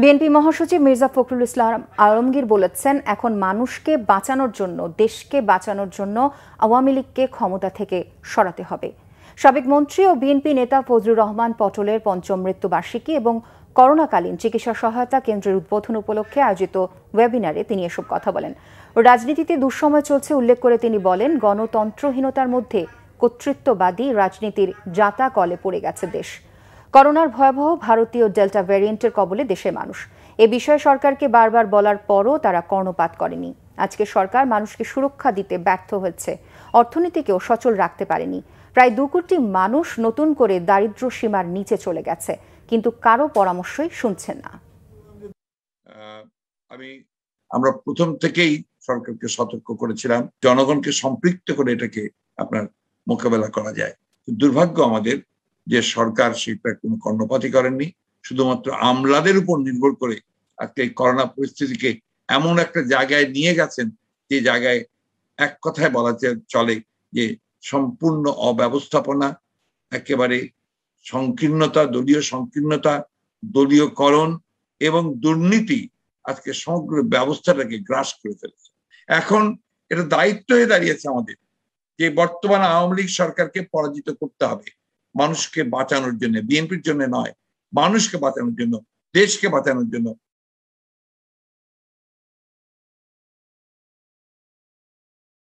BNP মহাসচিব মির্জা ফখরুল ইসলাম আলমগীর বলেছেন এখন মানুষকে বাঁচানোর জন্য দেশকে বাঁচানোর জন্য আওয়ামী লীগকে ক্ষমতা থেকে সরাতে হবে সাবেক মন্ত্রী ও বিএনপি নেতা ফজলুর রহমান পটলের পঞ্চম মৃত্যুবার্ষিকী এবং করোনাকালীন চিকিৎসা সহায়তা কেন্দ্রের উদ্বোধন উপলক্ষে আয়োজিত ওয়েবিনারে তিনি এসব কথা বলেন রাজনীতিতে দুঃসময় চলছে উল্লেখ করে তিনি বলেন গণতন্ত্রহীনতার মধ্যে কর্তৃত্ববাদী রাজনীতির যাতা কলে পড়ে গেছে দেশ করোনার ভয়াবহ ভারতীয় ডেল্টা ভ্যারিয়েন্টের কবলে দেশের মানুষ এ বিষয়ে সরকারকে বারবার বলার পরও তারা কর্ণপাত করেনি আজকে সরকার মানুষকে সুরক্ষা দিতে ব্যর্থ হয়েছে অর্থনীতিকেও সচল রাখতে পারেনি প্রায় দু কোটি মানুষ নতুন করে দারিদ্র সীমার নিচে চলে গেছে কিন্তু কারো পরামর্শই শুনছেন না আমরা প্রথম থেকেই সরকারকে সতর্ক করেছিলাম জনগণকে সম্পৃক্ত করে এটাকে আপনার মোকাবেলা করা যায় দুর্ভাগ্য আমাদের যে সরকার সেটা কোনো কর্ণপাতি করেননি শুধুমাত্র আমলাদের উপর নির্ভর করে আজকে এই করোনা পরিস্থিতিকে এমন একটা জায়গায় নিয়ে গেছেন যে জায়গায় এক কথায় বলা চলে যে সম্পূর্ণ অব্যবস্থাপনা একেবারে সংকীর্ণতা দলীয় সংকীর্ণতা দলীয়করণ এবং দুর্নীতি আজকে সমগ্র ব্যবস্থাটাকে গ্রাস করে ফেলেছে এখন এটা দায়িত্ব হয়ে দাঁড়িয়েছে আমাদের যে বর্তমান আওয়ামী লীগ সরকারকে পরাজিত করতে হবে মানুষকে বাঁচানোর জন্য বিএনপির জন্য নয় মানুষকে বাঁচানোর জন্য দেশকে বাঁচানোর জন্য